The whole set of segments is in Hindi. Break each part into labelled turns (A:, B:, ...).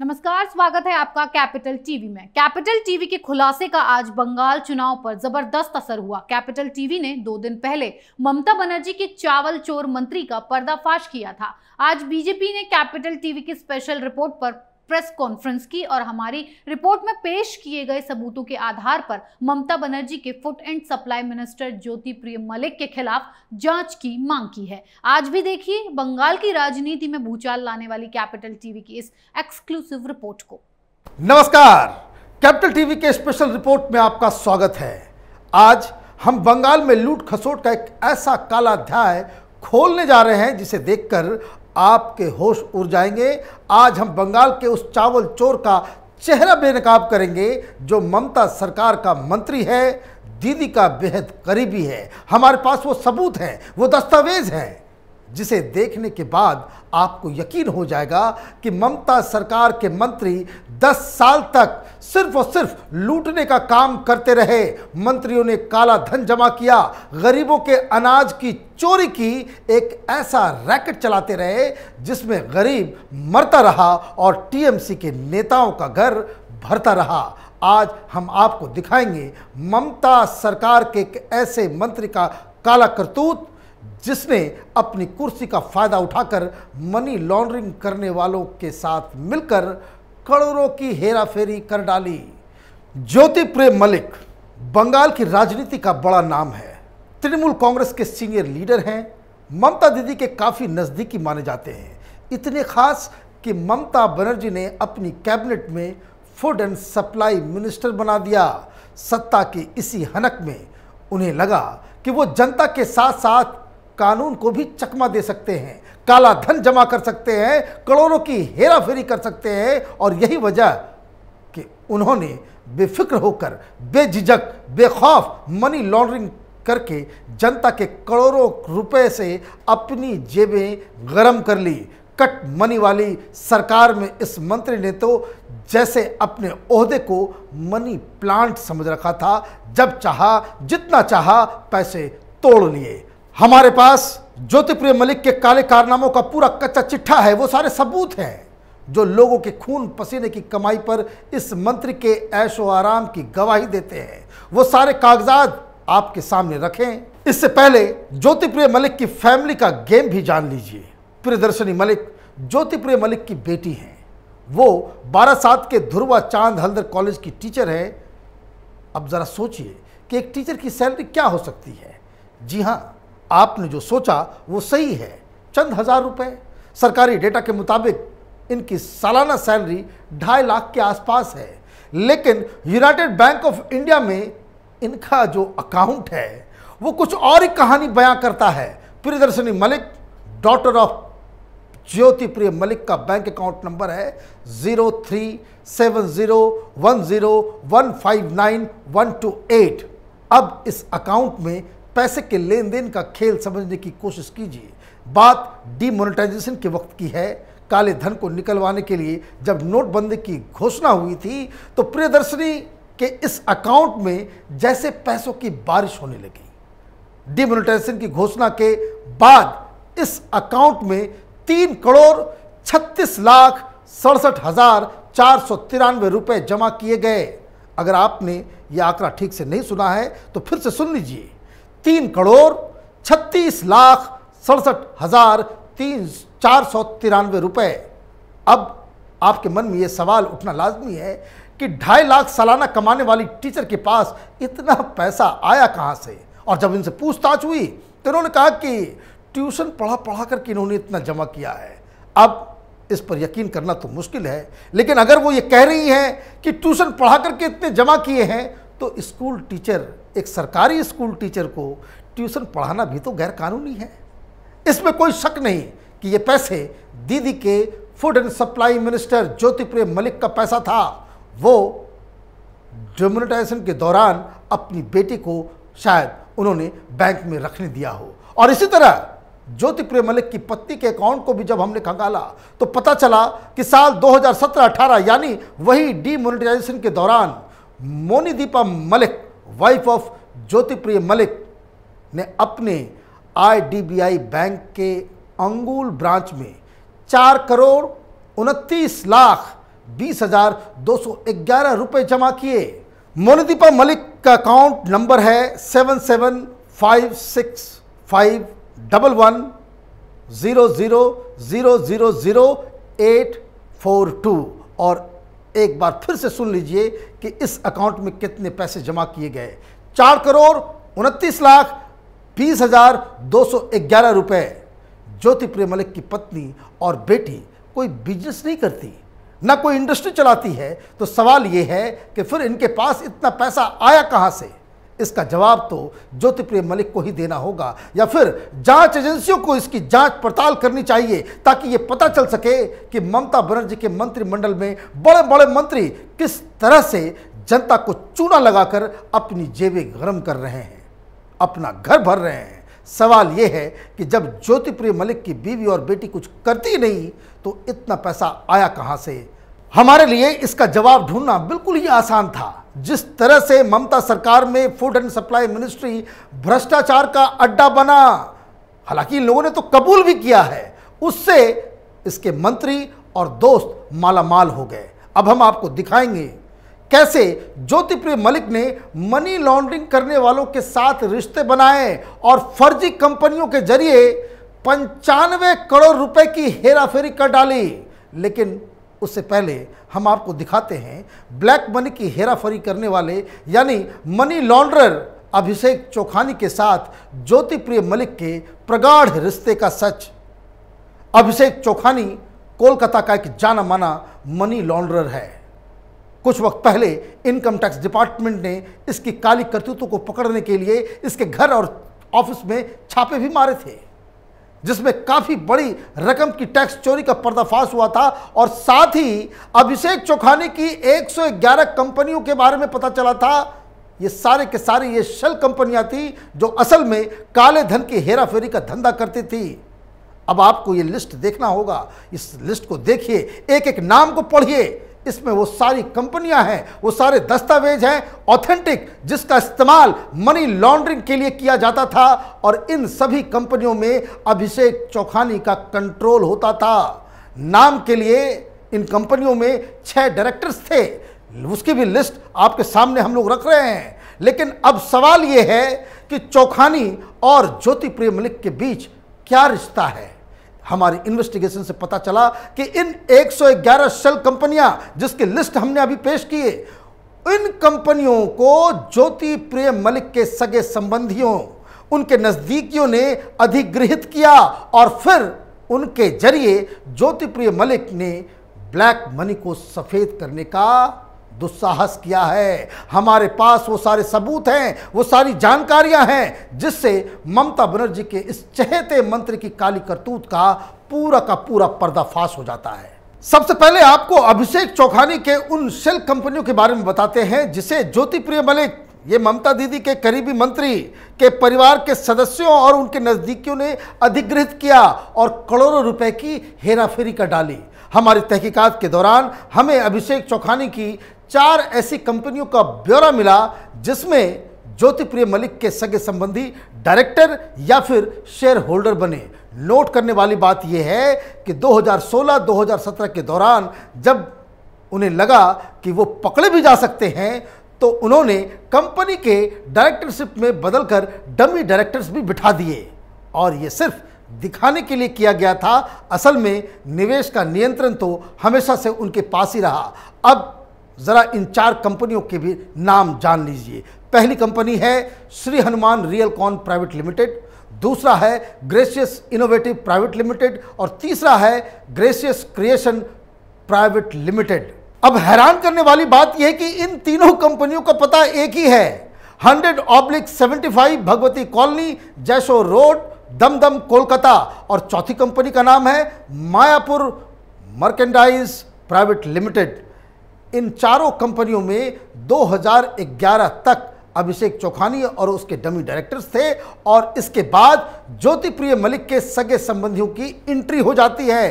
A: नमस्कार स्वागत है आपका कैपिटल टीवी में कैपिटल टीवी के खुलासे का आज बंगाल चुनाव पर जबरदस्त असर हुआ कैपिटल टीवी ने दो दिन पहले ममता बनर्जी के चावल चोर मंत्री का पर्दाफाश किया था आज बीजेपी ने कैपिटल टीवी की स्पेशल रिपोर्ट पर प्रेस कॉन्फ्रेंस की और हमारी रिपोर्ट में पेश किए गए सबूतों के आधार पर ममता बनर्जी के food and supply minister Jyoti Priya Mallick के खिलाफ जांच की मांग की है आज भी देखिए बंगाल की राजनीति में भूचाल लाने वाली कैपिटल टीवी की इस एक्सक्लूसिव रिपोर्ट को नमस्कार कैपिटल टीवी के स्पेशल रिपोर्ट में आपका स्वागत है आज हम बंगाल में लूट खसोट का एक ऐसा काला अध्याय खोलने जा रहे हैं जिसे देखकर आपके होश उड़ जाएंगे आज हम बंगाल के उस चावल चोर का चेहरा बेनकाब करेंगे जो ममता सरकार का मंत्री है दीदी का बेहद करीबी है हमारे पास वो सबूत हैं वो दस्तावेज हैं जिसे देखने के बाद आपको यकीन हो जाएगा कि ममता सरकार के मंत्री 10 साल तक सिर्फ और सिर्फ लूटने का काम करते रहे मंत्रियों ने काला धन जमा किया गरीबों के अनाज की चोरी की एक ऐसा रैकेट चलाते रहे जिसमें गरीब मरता रहा और टीएमसी के नेताओं का घर भरता रहा आज हम आपको दिखाएंगे ममता सरकार के एक ऐसे मंत्री का काला करतूत जिसने अपनी कुर्सी का फायदा उठाकर मनी लॉन्ड्रिंग करने वालों के साथ मिलकर करोड़ों की हेराफेरी कर डाली ज्योति प्रेम मलिक बंगाल की राजनीति का बड़ा नाम है तृणमूल कांग्रेस के सीनियर लीडर हैं ममता दीदी के काफ़ी नज़दीकी माने जाते हैं इतने खास कि ममता बनर्जी ने अपनी कैबिनेट में फूड एंड सप्लाई मिनिस्टर बना दिया सत्ता के इसी हनक में उन्हें लगा कि वो जनता के साथ साथ कानून को भी चकमा दे सकते हैं काला धन जमा कर सकते हैं करोड़ों की हेरा फेरी कर सकते हैं और यही वजह कि उन्होंने बेफिक्र होकर बेझिझक बेखौफ मनी लॉन्ड्रिंग करके जनता के करोड़ों रुपए से अपनी जेबें गर्म कर ली कट मनी वाली सरकार में इस मंत्री ने तो जैसे अपने ओहदे को मनी प्लांट समझ रखा था जब चाहा जितना चाहा पैसे तोड़ लिए हमारे पास ज्योतिप्रिय मलिक के काले कारनामों का पूरा कच्चा चिट्ठा है वो सारे सबूत हैं जो लोगों के खून पसीने की कमाई पर इस मंत्री के ऐशो आराम की गवाही देते हैं वो सारे कागजात आपके सामने रखें इससे पहले ज्योतिप्रिय मलिक की फैमिली का गेम भी जान लीजिए प्रियदर्शनी मलिक ज्योतिप्रिय मलिक की बेटी हैं वो बारह सात के ध्रुवा चांद हल्दर कॉलेज की टीचर है अब ज़रा सोचिए कि एक टीचर की सैलरी क्या हो सकती है जी हाँ आपने जो सोचा वो सही है चंद हज़ार रुपए सरकारी डेटा के मुताबिक इनकी सालाना सैलरी ढाई लाख के आसपास है लेकिन यूनाइटेड बैंक ऑफ इंडिया में इनका जो अकाउंट है वो कुछ और ही कहानी बयां करता है प्रियदर्शनी मलिक डॉटर ऑफ ज्योति प्रिय मलिक का बैंक अकाउंट नंबर है zero three seven zero one zero one five nine one two eight अब इस अकाउंट में पैसे के लेन देन का खेल समझने की कोशिश कीजिए बात डिमोनिटाइजेशन के वक्त की है काले धन को निकलवाने के लिए जब नोटबंदी की घोषणा हुई थी तो प्रियदर्शनी के इस अकाउंट में जैसे पैसों की बारिश होने लगी डिमोनिटाइजेशन की घोषणा के बाद इस अकाउंट में तीन करोड़ छत्तीस लाख सड़सठ हजार चार सौ तिरानवे रुपए जमा किए गए अगर आपने यह आंकड़ा ठीक से नहीं सुना है तो फिर से सुन लीजिए तीन करोड़ छत्तीस लाख सड़सठ हजार तीन चार सौ तिरानवे रुपये अब आपके मन में ये सवाल उठना लाजमी है कि ढाई लाख सालाना कमाने वाली टीचर के पास इतना पैसा आया कहाँ से और जब इनसे पूछताछ हुई तो इन्होंने कहा कि ट्यूशन पढ़ा पढ़ा करके इन्होंने इतना जमा किया है अब इस पर यकीन करना तो मुश्किल है लेकिन अगर वो ये कह रही हैं कि ट्यूशन पढ़ा करके इतने जमा किए हैं तो स्कूल टीचर एक सरकारी स्कूल टीचर को ट्यूशन पढ़ाना भी तो गैरकानूनी है इसमें कोई शक नहीं कि ये पैसे दीदी के food and supply minister Jyotipriya Mallick का पैसा था वो डिमोनिटाइजेशन के दौरान अपनी बेटी को शायद उन्होंने बैंक में रखने दिया हो और इसी तरह ज्योतिप्रिय मलिक की पत्नी के अकाउंट को भी जब हमने खंगाला तो पता चला कि साल 2017-18 यानी वही डीमोनिटाइजेशन के दौरान मोनीदीपा मलिक वाइफ ऑफ ज्योतिप्रिय मलिक ने अपने आईडीबीआई बैंक के अंगूल ब्रांच में चार करोड़ उनतीस लाख बीस हजार दो सौ ग्यारह रुपये जमा किए मोनिदीपा मलिक का अकाउंट नंबर है seven seven five six five double one zero zero zero zero zero eight four two और एक बार फिर से सुन लीजिए कि इस अकाउंट में कितने पैसे जमा किए गए चार करोड़ उनतीस लाख बीस हजार दो सौ ग्यारह रुपये ज्योति प्रिय मलिक की पत्नी और बेटी कोई बिजनेस नहीं करती ना कोई इंडस्ट्री चलाती है तो सवाल ये है कि फिर इनके पास इतना पैसा आया कहाँ से इसका जवाब तो ज्योतिप्रिय मलिक को ही देना होगा या फिर जांच एजेंसियों को इसकी जांच पड़ताल करनी चाहिए ताकि ये पता चल सके कि ममता बनर्जी के मंत्रिमंडल में बड़े बड़े मंत्री किस तरह से जनता को चूना लगाकर अपनी जेबें गर्म कर रहे हैं अपना घर भर रहे हैं सवाल ये है कि जब ज्योतिप्रिय मलिक की बीवी और बेटी कुछ करती नहीं तो इतना पैसा आया कहाँ से हमारे लिए इसका जवाब ढूंढना बिल्कुल ही आसान था जिस तरह से ममता सरकार में फूड एंड सप्लाई मिनिस्ट्री भ्रष्टाचार का अड्डा बना हालांकि लोगों ने तो कबूल भी किया है उससे इसके मंत्री और दोस्त मालामाल हो गए अब हम आपको दिखाएंगे कैसे ज्योतिप्रिय मलिक ने मनी लॉन्ड्रिंग करने वालों के साथ रिश्ते बनाए और फर्जी कंपनियों के जरिए पंचानवे करोड़ रुपए की हेराफेरी कर डाली लेकिन उससे पहले हम आपको दिखाते हैं ब्लैक मनी की हेराफेरी करने वाले यानी मनी लॉन्ड्रर अभिषेक चौखानी के साथ ज्योतिप्रिय मलिक के प्रगाढ़ रिश्ते का सच अभिषेक चौखानी कोलकाता का एक जाना माना मनी लॉन्ड्रर है कुछ वक्त पहले इनकम टैक्स डिपार्टमेंट ने इसकी काली करतूतों को पकड़ने के लिए इसके घर और ऑफिस में छापे भी मारे थे जिसमें काफ़ी बड़ी रकम की टैक्स चोरी का पर्दाफाश हुआ था और साथ ही अभिषेक चौखानी की 111 कंपनियों के बारे में पता चला था ये सारे के सारे ये शल कंपनियां थी जो असल में काले धन की हेराफेरी का धंधा करती थी अब आपको ये लिस्ट देखना होगा इस लिस्ट को देखिए एक एक नाम को पढ़िए इसमें वो सारी कंपनियां हैं वो सारे दस्तावेज हैं ऑथेंटिक जिसका इस्तेमाल मनी लॉन्ड्रिंग के लिए किया जाता था और इन सभी कंपनियों में अभिषेक चौखानी का कंट्रोल होता था नाम के लिए इन कंपनियों में छह डायरेक्टर्स थे उसकी भी लिस्ट आपके सामने हम लोग रख रहे हैं लेकिन अब सवाल यह है कि चौखानी और ज्योति प्रेमलिक के बीच क्या रिश्ता है हमारी इन्वेस्टिगेशन से पता चला कि इन 111 सेल कंपनियां जिसकी लिस्ट हमने अभी पेश किए इन कंपनियों को ज्योति प्रिय मलिक के सगे संबंधियों उनके नज़दीकियों ने अधिग्रहित किया और फिर उनके जरिए ज्योति प्रिय मलिक ने ब्लैक मनी को सफ़ेद करने का दुस्साहस किया है हमारे पास वो सारे सबूत हैं वो सारी जानकारियां हैं जिससे ममता बनर्जी के इस चहेते मंत्र की काली करतूत का पूरा का पूरा पर्दाफाश हो जाता है सबसे पहले आपको अभिषेक चौखानी के उन शेल कंपनियों के बारे में बताते हैं जिसे ज्योति प्रिय मलिक ये ममता दीदी के करीबी मंत्री के परिवार के सदस्यों और उनके नज़दीकियों ने अधिग्रहित किया और करोड़ों रुपए की हेराफेरी कर डाली हमारी तहकीकात के दौरान हमें अभिषेक चौखानी की चार ऐसी कंपनियों का ब्यौरा मिला जिसमें ज्योतिप्रिय मलिक के सगे संबंधी डायरेक्टर या फिर शेयर होल्डर बने नोट करने वाली बात यह है कि 2016-2017 के दौरान जब उन्हें लगा कि वो पकड़े भी जा सकते हैं तो उन्होंने कंपनी के डायरेक्टरशिप में बदलकर डमी डायरेक्टर्स भी बिठा दिए और ये सिर्फ दिखाने के लिए किया गया था असल में निवेश का नियंत्रण तो हमेशा से उनके पास ही रहा अब ज़रा इन चार कंपनियों के भी नाम जान लीजिए पहली कंपनी है Shri Hanuman real con private limited दूसरा है ग्रेसियस इनोवेटिव प्राइवेट लिमिटेड और तीसरा है ग्रेसियस क्रिएशन प्राइवेट लिमिटेड अब हैरान करने वाली बात यह कि इन तीनों कंपनियों का पता एक ही है hundred oblique seventy five Bhagwati colony Jessore road Dum Dum Kolkata और चौथी कंपनी का नाम है मायापुर मर्केंडाइज प्राइवेट लिमिटेड इन चारों कंपनियों में 2011 तक अभिषेक चौखानी और उसके डमी डायरेक्टर्स थे और इसके बाद ज्योतिप्रिय मलिक के सगे संबंधियों की एंट्री हो जाती है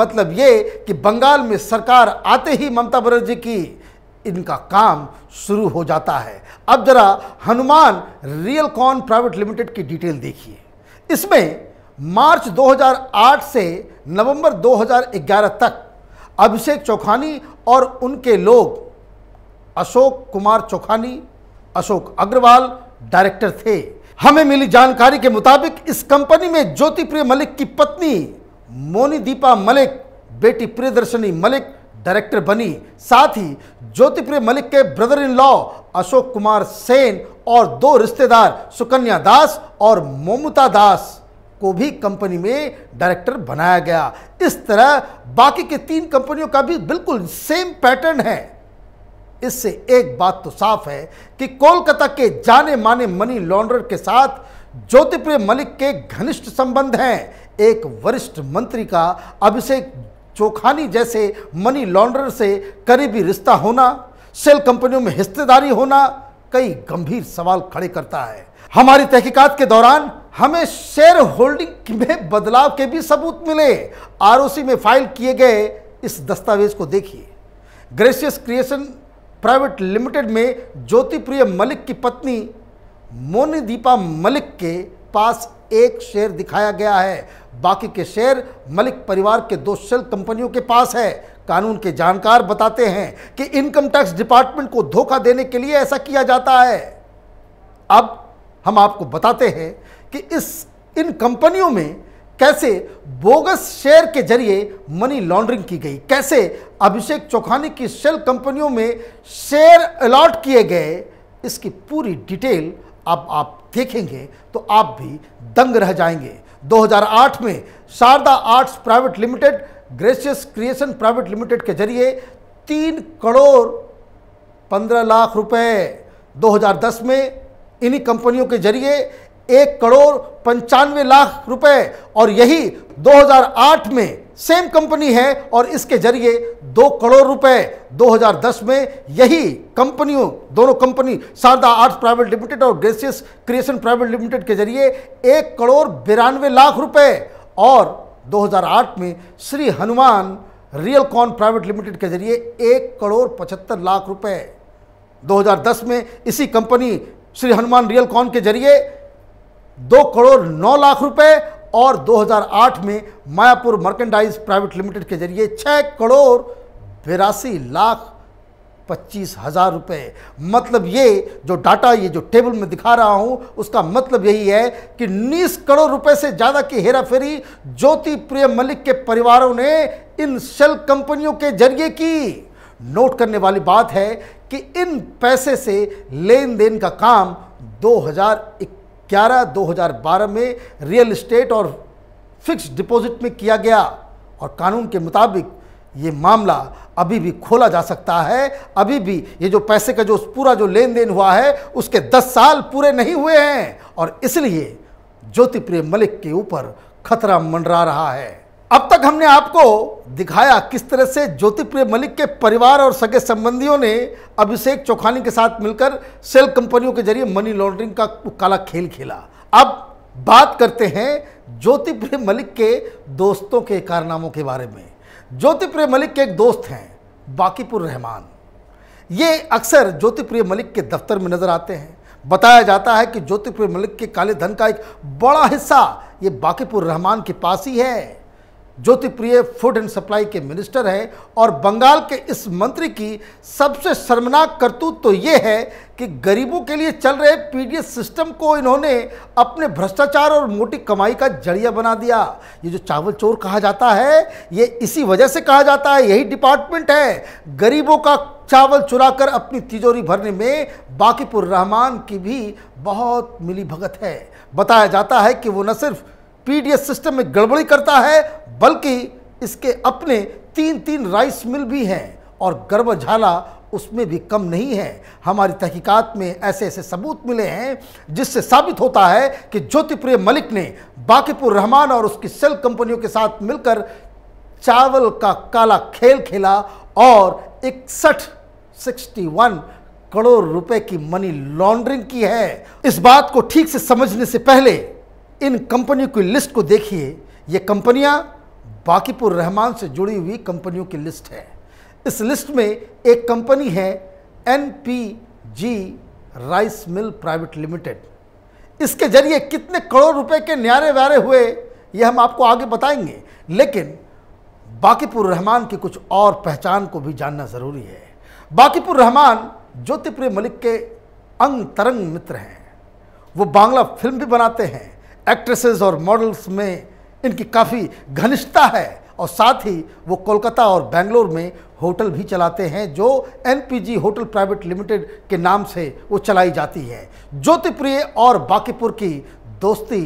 A: मतलब ये कि बंगाल में सरकार आते ही ममता बनर्जी की इनका काम शुरू हो जाता है अब जरा Hanuman real con private limited की डिटेल देखिए इसमें मार्च 2008 से नवंबर 2011 तक अभिषेक चौखानी और उनके लोग अशोक कुमार चौखानी अशोक अग्रवाल डायरेक्टर थे हमें मिली जानकारी के मुताबिक इस कंपनी में ज्योति प्रिय मलिक की पत्नी मोनी दीपा मलिक बेटी प्रियदर्शनी मलिक डायरेक्टर बनी साथ ही ज्योति प्रिय मलिक के brother in law Ashok Kumar Sen और दो रिश्तेदार सुकन्या दास और मोमुता दास को भी कंपनी में डायरेक्टर बनाया गया इस तरह बाकी के तीन कंपनियों का भी बिल्कुल सेम पैटर्न है इससे एक बात तो साफ है कि कोलकाता के जाने माने मनी लॉन्ड्रर के साथ ज्योतिप्रिय मलिक के घनिष्ठ संबंध हैं एक वरिष्ठ मंत्री का अभिषेक चोखानी जैसे मनी लॉन्ड्रर से करीबी रिश्ता होना सेल कंपनियों में हिस्सेदारी होना कई गंभीर सवाल खड़े करता है हमारी तहकीकात के दौरान हमें शेयर होल्डिंग में बदलाव के भी सबूत मिले आरओसी में फाइल किए गए इस दस्तावेज को देखिए ग्रेसियस क्रिएशन प्राइवेट लिमिटेड में ज्योतिप्रिय मलिक की पत्नी मोनीदीपा मलिक के पास एक शेयर दिखाया गया है बाकी के शेयर मलिक परिवार के दो शेल कंपनियों के पास है कानून के जानकार बताते हैं कि इनकम टैक्स डिपार्टमेंट को धोखा देने के लिए ऐसा किया जाता है अब हम आपको बताते हैं कि इस इन कंपनियों में कैसे बोगस शेयर के जरिए मनी लॉन्ड्रिंग की गई कैसे अभिषेक चौखानी की शेल कंपनियों में शेयर अलॉट किए गए इसकी पूरी डिटेल अब आप देखेंगे तो आप भी दंग रह जाएंगे 2008 में Sharda arts private limited gracious creation private limited के जरिए तीन करोड़ पंद्रह लाख रुपए 2010 में इन्हीं कंपनियों के जरिए एक करोड़ पंचानवे लाख रुपए और यही 2008 में सेम कंपनी है और इसके जरिए दो करोड़ रुपए 2010 में यही कंपनियों दोनों company Sharda arts private limited और ग्रेसियस क्रिएशन प्राइवेट लिमिटेड के जरिए एक करोड़ बिरानवे लाख रुपए और 2008 में Shri Hanuman real con private limited के जरिए एक करोड़ पचहत्तर लाख रुपए 2010 में इसी company Shri Hanuman real con के जरिए दो करोड़ नौ लाख रुपए और 2008 में मायापुर मर्केंडाइज प्राइवेट लिमिटेड के जरिए छः करोड़ बिरासी लाख पच्चीस हज़ार रुपए मतलब ये जो डाटा ये जो टेबल में दिखा रहा हूं उसका मतलब यही है कि उन्नीस करोड़ रुपए से ज़्यादा की हेराफेरी ज्योति प्रिय मलिक के परिवारों ने इन सेल कंपनियों के जरिए की नोट करने वाली बात है कि इन पैसे से लेन देन का काम 2011-2012 में रियल इस्टेट और फिक्स डिपॉजिट में किया गया और कानून के मुताबिक ये मामला अभी भी खोला जा सकता है अभी भी ये जो पैसे का जो पूरा जो लेन देन हुआ है उसके 10 साल पूरे नहीं हुए हैं और इसलिए ज्योतिप्रिय मलिक के ऊपर खतरा मंडरा रहा है अब तक हमने आपको दिखाया किस तरह से ज्योतिप्रिय मलिक के परिवार और सगे संबंधियों ने अभिषेक चौखानी के साथ मिलकर सेल कंपनियों के जरिए मनी लॉन्ड्रिंग का काला खेल खेला अब बात करते हैं ज्योतिप्रिय मलिक के दोस्तों के कारनामों के बारे में ज्योतिप्रिय मलिक के एक दोस्त हैं बाकीपुर रहमान ये अक्सर ज्योतिप्रिय मलिक के दफ्तर में नज़र आते हैं बताया जाता है कि ज्योतिप्रिय मलिक के काले धन का एक बड़ा हिस्सा ये बाकीपुर रहमान के पास ही है ज्योतिप्रिय फूड एंड सप्लाई के मिनिस्टर हैं और बंगाल के इस मंत्री की सबसे शर्मनाक करतूत तो ये है कि गरीबों के लिए चल रहे पीडीएस सिस्टम को इन्होंने अपने भ्रष्टाचार और मोटी कमाई का जरिया बना दिया ये जो चावल चोर कहा जाता है ये इसी वजह से कहा जाता है यही डिपार्टमेंट है गरीबों का चावल चुराकर अपनी तिजोरी भरने में बाकीपुर रहमान की भी बहुत मिली भगत है बताया जाता है कि वो न सिर्फ पीडीएस सिस्टम में गड़बड़ी करता है बल्कि इसके अपने तीन तीन राइस मिल भी हैं और गर्भझाला उसमें भी कम नहीं है हमारी तहकीकात में ऐसे ऐसे सबूत मिले हैं जिससे साबित होता है कि ज्योतिप्रिय मलिक ने बाकीपुर रहमान और उसकी सेल कंपनियों के साथ मिलकर चावल का काला खेल खेला और इकसठ सिक्सटी वन करोड़ रुपए की मनी लॉन्ड्रिंग की है इस बात को ठीक से समझने से पहले इन कंपनियों की लिस्ट को देखिए ये कंपनियां बाकीपुर रहमान से जुड़ी हुई कंपनियों की लिस्ट है इस लिस्ट में एक कंपनी है N P G rice mill private limited इसके जरिए कितने करोड़ रुपए के न्यारे व्यारे हुए ये हम आपको आगे बताएंगे लेकिन बाकीपुर रहमान की कुछ और पहचान को भी जानना ज़रूरी है बाकीपुर रहमान ज्योतिप्रिय मलिक के अंग तरंग मित्र हैं वो बांग्ला फिल्म भी बनाते हैं एक्ट्रेसेस और मॉडल्स में इनकी काफ़ी घनिष्ठता है और साथ ही वो कोलकाता और बेंगलोर में होटल भी चलाते हैं जो एनपीजी होटल प्राइवेट लिमिटेड के नाम से वो चलाई जाती है ज्योतिप्रिय और बाकीपुर की दोस्ती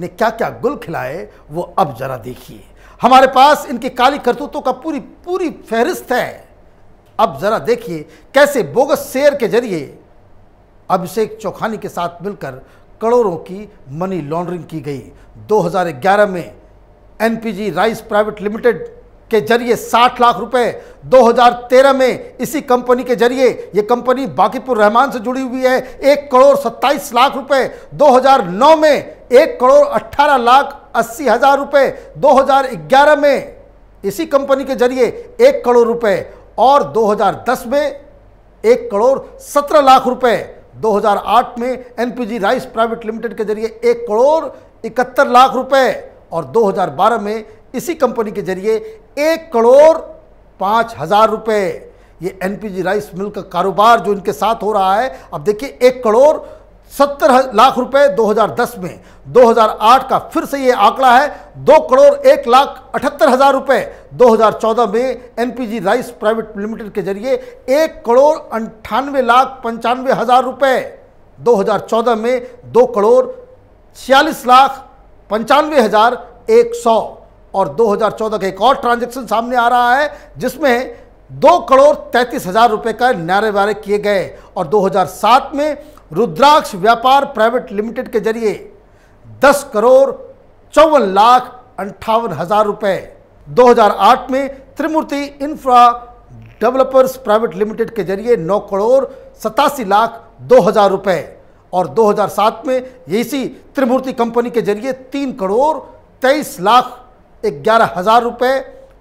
A: ने क्या क्या गुल खिलाए वो अब जरा देखिए हमारे पास इनकी काली करतूतों का पूरी पूरी फहरिस्त है अब जरा देखिए कैसे बोगस शेयर के जरिए अभिषेक चौखानी के साथ मिलकर करोड़ों की मनी लॉन्ड्रिंग की गई 2011 में एनपीजी राइस प्राइवेट लिमिटेड के जरिए 60 लाख रुपए 2013 में इसी कंपनी के जरिए ये कंपनी बाकीपुर रहमान से जुड़ी हुई है एक करोड़ सत्ताईस लाख रुपए 2009 में एक करोड़ 18 लाख अस्सी हजार रुपये 2011 में इसी कंपनी के जरिए एक करोड़ रुपए और 2010 में एक करोड़ सत्रह लाख रुपए 2008 में एनपीजी राइस प्राइवेट लिमिटेड के जरिए एक करोड़ इकहत्तर लाख रुपए और 2012 में इसी कंपनी के जरिए एक करोड़ पाँच हज़ार रुपये ये एनपीजी राइस मिल का कारोबार जो इनके साथ हो रहा है अब देखिए एक करोड़ सत्तर लाख रुपए 2010 में 2008 का फिर से ये आंकड़ा है दो करोड़ एक लाख अठहत्तर हज़ार रुपये 2014 में एनपीजी राइस प्राइवेट लिमिटेड के जरिए एक करोड़ अंठानवे लाख पंचानवे हज़ार रुपये 2014 में दो करोड़ छियालीस लाख पंचानवे हज़ार एक सौ और 2014 का एक और ट्रांजैक्शन सामने आ रहा है जिसमें दो करोड़ तैंतीस हज़ार रुपये का नारे नारेबारे किए गए और 2007 में रुद्राक्ष व्यापार प्राइवेट लिमिटेड के जरिए 10 करोड़ चौवन लाख अंठावन हजार रुपये 2008 में Trimurti infra developers private limited के जरिए 9 करोड़ सतासी लाख दो हजार रुपये और 2007 में इसी त्रिमूर्ति कंपनी के जरिए 3 करोड़ तेईस लाख ग्यारह हजार रुपये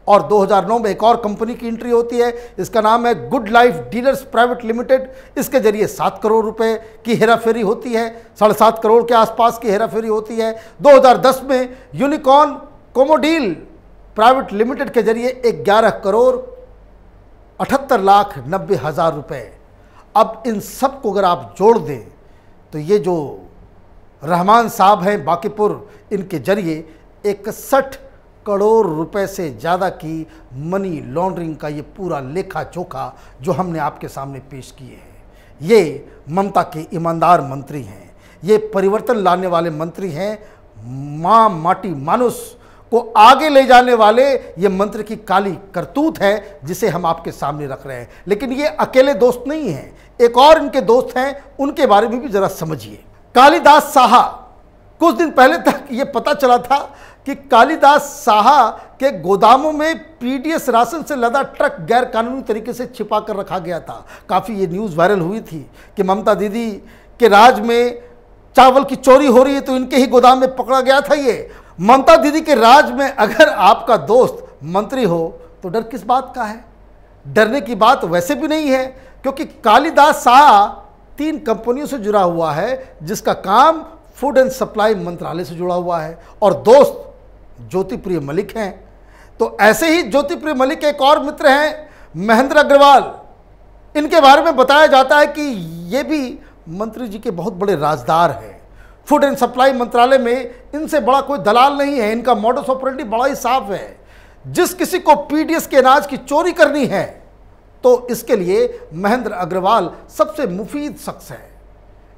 A: और 2009 में एक और कंपनी की एंट्री होती है इसका नाम है good life dealers private limited इसके जरिए सात करोड़ रुपए की हेराफेरी होती है साढ़े सात करोड़ के आसपास की हेराफेरी होती है 2010 में यूनिकॉर्न कोमोडील प्राइवेट लिमिटेड के जरिए ग्यारह करोड़ अठहत्तर लाख नब्बे हज़ार रुपये अब इन सब को अगर आप जोड़ दें तो ये जो रहमान साहब हैं बाकीपुर इनके जरिए इकसठ करोड़ रुपए से ज़्यादा की मनी लॉन्ड्रिंग का ये पूरा लेखा चोखा जो हमने आपके सामने पेश किए हैं ये ममता के ईमानदार मंत्री हैं ये परिवर्तन लाने वाले मंत्री हैं माँ माटी मानुस को आगे ले जाने वाले ये मंत्र की काली करतूत है जिसे हम आपके सामने रख रहे हैं लेकिन ये अकेले दोस्त नहीं हैं एक और इनके दोस्त हैं उनके बारे में भी जरा समझिए कालिदास साहा कुछ दिन पहले तक ये पता चला था कि कालिदास साहा के गोदामों में पीडीएस राशन से लदा ट्रक गैर कानूनी तरीके से छिपा कर रखा गया था काफ़ी ये न्यूज़ वायरल हुई थी कि ममता दीदी के राज में चावल की चोरी हो रही है तो इनके ही गोदाम में पकड़ा गया था ये ममता दीदी के राज में अगर आपका दोस्त मंत्री हो तो डर किस बात का है डरने की बात वैसे भी नहीं है क्योंकि कालिदास शाह तीन कंपनियों से जुड़ा हुआ है जिसका काम फूड एंड सप्लाई मंत्रालय से जुड़ा हुआ है और दोस्त ज्योतिप्रिय मलिक हैं तो ऐसे ही ज्योतिप्रिय मलिक के एक और मित्र हैं महेंद्र अग्रवाल इनके बारे में बताया जाता है कि ये भी मंत्री जी के बहुत बड़े राजदार हैं फूड एंड सप्लाई मंत्रालय में इनसे बड़ा कोई दलाल नहीं है इनका मॉडल ऑपरेटिव बड़ा ही साफ है जिस किसी को पीडीएस के अनाज की चोरी करनी है तो इसके लिए महेंद्र अग्रवाल सबसे मुफीद शख्स है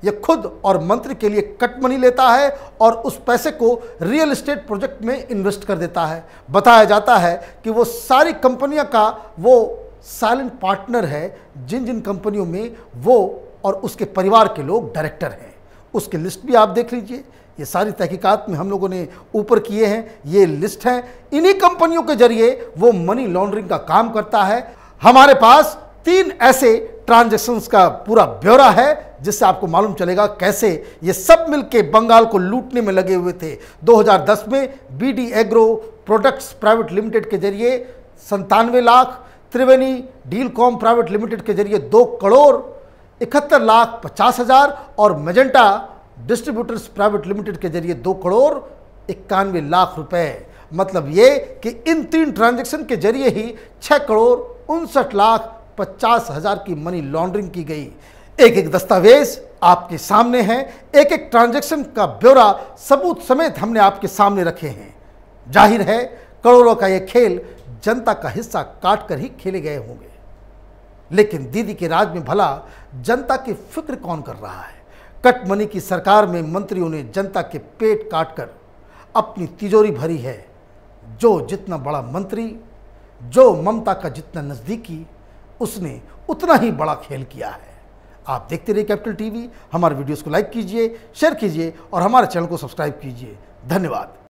A: ये खुद और मंत्र के लिए कट मनी लेता है और उस पैसे को रियल एस्टेट प्रोजेक्ट में इन्वेस्ट कर देता है बताया जाता है कि वो सारी कंपनियां का वो साइलेंट पार्टनर है जिन जिन कंपनियों में वो और उसके परिवार के लोग डायरेक्टर हैं उसकी लिस्ट भी आप देख लीजिए ये सारी तहकीकात में हम लोगों ने ऊपर किए हैं ये लिस्ट हैं इन्हीं कंपनियों के जरिए वो मनी लॉन्ड्रिंग का काम करता है हमारे पास तीन ऐसे ट्रांजेक्शन का पूरा ब्यौरा है जिससे आपको मालूम चलेगा कैसे ये सब मिलके बंगाल को लूटने में लगे हुए थे 2010 में BD agro products private limited के जरिए संतानवे lakh Triveni deal com private limited के जरिए दो करोड़ इकहत्तर लाख पचास हज़ार और मेजेंटा डिस्ट्रीब्यूटर्स प्राइवेट लिमिटेड के जरिए दो करोड़ इक्यानवे लाख रुपए मतलब ये कि इन तीन ट्रांजेक्शन के जरिए ही छः करोड़ उनसठ लाख पचास हज़ार की मनी लॉन्ड्रिंग की गई एक एक दस्तावेज आपके सामने है एक एक ट्रांजैक्शन का ब्यौरा सबूत समेत हमने आपके सामने रखे हैं जाहिर है करोड़ों का यह खेल जनता का हिस्सा काट कर ही खेले गए होंगे लेकिन दीदी के राज में भला जनता की फिक्र कौन कर रहा है कटमनी की सरकार में मंत्रियों ने जनता के पेट काटकर अपनी तिजोरी भरी है जो जितना बड़ा मंत्री जो ममता का जितना नज़दीकी उसने उतना ही बड़ा खेल किया है आप देखते रहिए कैपिटल टीवी हमारे वीडियोस को लाइक कीजिए शेयर कीजिए और हमारे चैनल को सब्सक्राइब कीजिए धन्यवाद